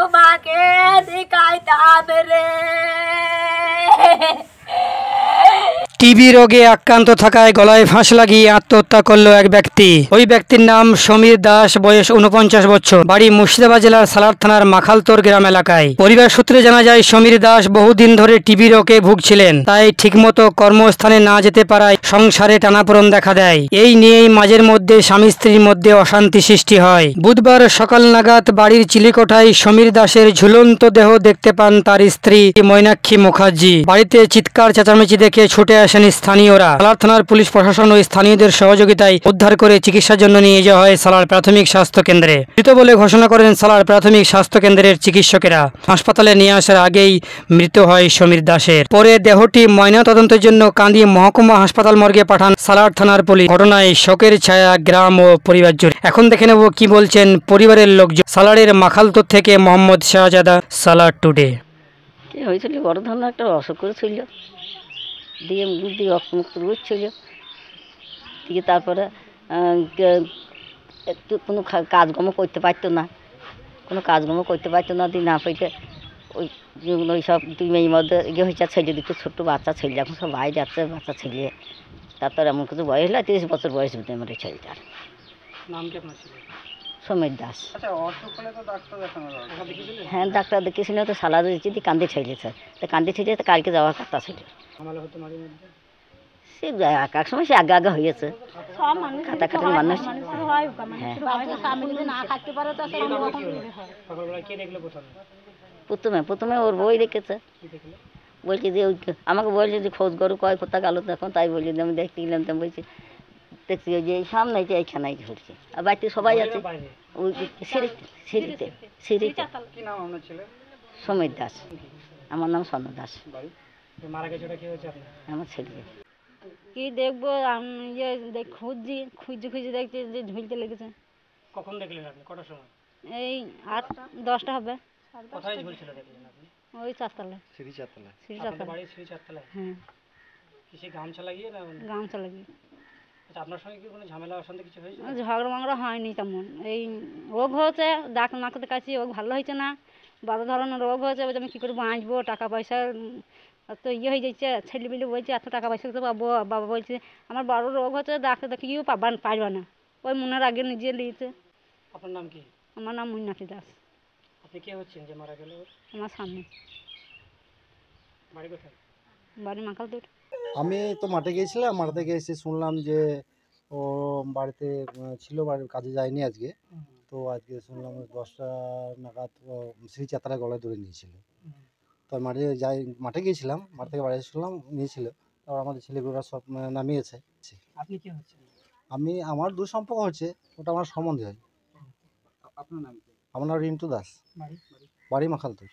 तुम्हें दिखाई था मेरे টিবি রোগে আক্রান্ত থাকায় গলায় ফাঁস লাগিয়ে আত্মহত্যা করল এক ব্যক্তি ওই ব্যক্তির নাম সমীর দাস বয়স উনপঞ্চাশ বছর বাড়ি মুর্শিদাবাদ জেলার সালার থানার মাখালতোর গ্রাম এলাকায় পরিবার সূত্রে জানা যায় সমীর দাস বহুদিন ধরে টিবি রোগে ভুগছিলেন তাই ঠিকমতো কর্মস্থানে না যেতে পারায় সংসারে টানাপোড়ন দেখা দেয় এই নিয়েই মাঝের মধ্যে স্বামী স্ত্রীর মধ্যে অশান্তি সৃষ্টি হয় বুধবার সকাল নাগাদ বাড়ির চিলিকোঠায় সমীর দাসের ঝুলন্ত দেহ দেখতে পান তার স্ত্রী মৈনাক্ষী মুখার্জি বাড়িতে চিৎকার চেঁচামেচি দেখে ছুটে আসে আসেন স্থানীয়রা সালার থানার পুলিশ প্রশাসন ও স্থানীয়দের সহযোগিতায় উদ্ধার করে চিকিৎসার জন্য নিয়ে যাওয়া হয় সালার প্রাথমিক স্বাস্থ্য কেন্দ্রে মৃত বলে ঘোষণা করেন সালার প্রাথমিক স্বাস্থ্য কেন্দ্রের চিকিৎসকেরা হাসপাতালে নিয়ে আসার আগেই মৃত হয় সমীর দাসের পরে দেহটি ময়নাতদন্তের জন্য কান্দি মহকুমা হাসপাতাল মর্গে পাঠান সালার থানার পুলিশ ঘটনায় শোকের ছায়া গ্রাম ও পরিবার জুড়ে এখন দেখে নেব কি বলছেন পরিবারের লোকজন সালারের মাখালতোর থেকে মোহাম্মদ শাহজাদা সালার টুডে হয়েছিল বড় ধরনের একটা অসুখ করেছিল দিয়ে মুখ দিয়ে রক্তমুক্ত করছিল দিয়ে তারপরে একটু কোনো কাজকর্ম করতে পারতো না কোনো কাজকর্ম করতে পারতো না দিয়ে না পেটে ওই ওই সব দুই মেয়ের মধ্যে ইয়ে হয়েছে ছেলে দুটো ছোট্ট বাচ্চা ছেলে এখন সব বাইরে যাচ্ছে বাচ্চা ছেলে তারপর এমন কিছু বয়স হলো তিরিশ বছর বয়স হতে আমার এই ছেলেটার সমীর দাস আচ্ছা, হ্যাঁ ডাক্তার দেখেছিল তো সালা দিয়েছি দিয়ে কান্দি ছেড়েছে তো কান্দি ছেড়ে কালকে যাওয়ার কথা ছিল ঝামেলা হতো মাঝে মধ্যে সে সময় সে আগে আগে হয়েছে প্রথমে প্রথমে ওর দেখেছে যে ওই আমাকে বলছে যে খোঁজ গরু কয় কোথা গেল তখন তাই বলছি আমি দেখতে গেলাম তো বলছি দেখছি ওই যে সামনে যে এইখানেই ঘুরছে আর বাড়িতে সবাই আছে ওই সিঁড়িতে সিঁড়িতে সমীর দাস আমার নাম স্বর্ণ দাস কি দেখবো আমি ইয়ে, যে খুঁজছি দেখছি যে ঝুলতে লেগেছে কখন দেখলেন আপনি কটার সময় এই আট দশটা হবে হ্যাঁ। আচ্ছা, ওই ঝগড়া মগড়া হয়নি তেমন এই রোগ হয়েছে ডাক্তার নাকতে কাছে ভালো হয়েছে না বড় ধরনের রোগ হয়েছে আমি কী করে বাঁচবো টাকা পয়সা তো ইয়ে হয়ে যাচ্ছে ছেলেমেলে বলছে এত টাকা পয়সা তো পাবো বাবা বলছে আমার বড় রোগ হচ্ছে ডাক্তার দেখিয়েও পাবান পারবে না ওই মনের আগে নিজে লিয়েছে আপনার নাম কি আমার নাম মুন্নাকি দাস আপনি কে হচ্ছেন যে মারা গেল আমার সামনে বাড়ি কোথায় বাড়ি মাকালদুর আমি তো মাঠে গিয়েছিলাম মাঠে থেকে এসে শুনলাম যে ও বাড়িতে ছিল বাড়ির কাজে যায়নি আজকে তো আজকে শুনলাম দশটা নাগাদ শ্রী চাতারা গলায় ধরে নিয়েছিল তো মাঠে যাই মাঠে গিয়েছিলাম মাঠ থেকে বাড়ি এসেছিলাম নিয়েছিল তারপর আমাদের ছেলেগুলোরা সব নামিয়েছে আপনি কি হচ্ছেন আমি আমার দু সম্পর্ক হচ্ছে ওটা আমার সম্বন্ধে হয় আপনার নাম আমার নাম রিন্টু দাস বাড়ি মাখালতুর